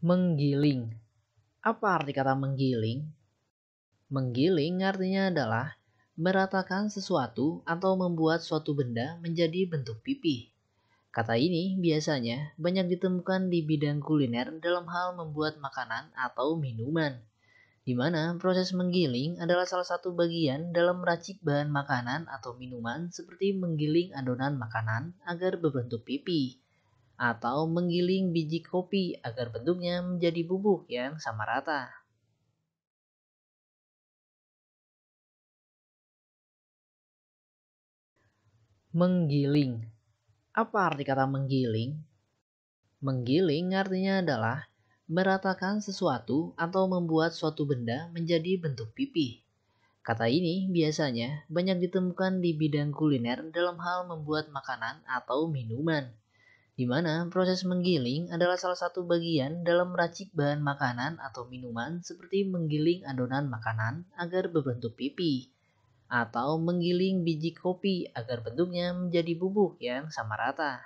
Menggiling. Apa arti kata menggiling? Menggiling artinya adalah meratakan sesuatu atau membuat suatu benda menjadi bentuk pipih. Kata ini biasanya banyak ditemukan di bidang kuliner dalam hal membuat makanan atau minuman, di mana proses menggiling adalah salah satu bagian dalam meracik bahan makanan atau minuman seperti menggiling adonan makanan agar berbentuk pipih atau menggiling biji kopi agar bentuknya menjadi bubuk yang sama rata. Menggiling. Apa arti kata menggiling? Menggiling artinya adalah meratakan sesuatu atau membuat suatu benda menjadi bentuk pipih. Kata ini biasanya banyak ditemukan di bidang kuliner dalam hal membuat makanan atau minuman di mana proses menggiling adalah salah satu bagian dalam meracik bahan makanan atau minuman seperti menggiling adonan makanan agar berbentuk pipi, atau menggiling biji kopi agar bentuknya menjadi bubuk yang sama rata.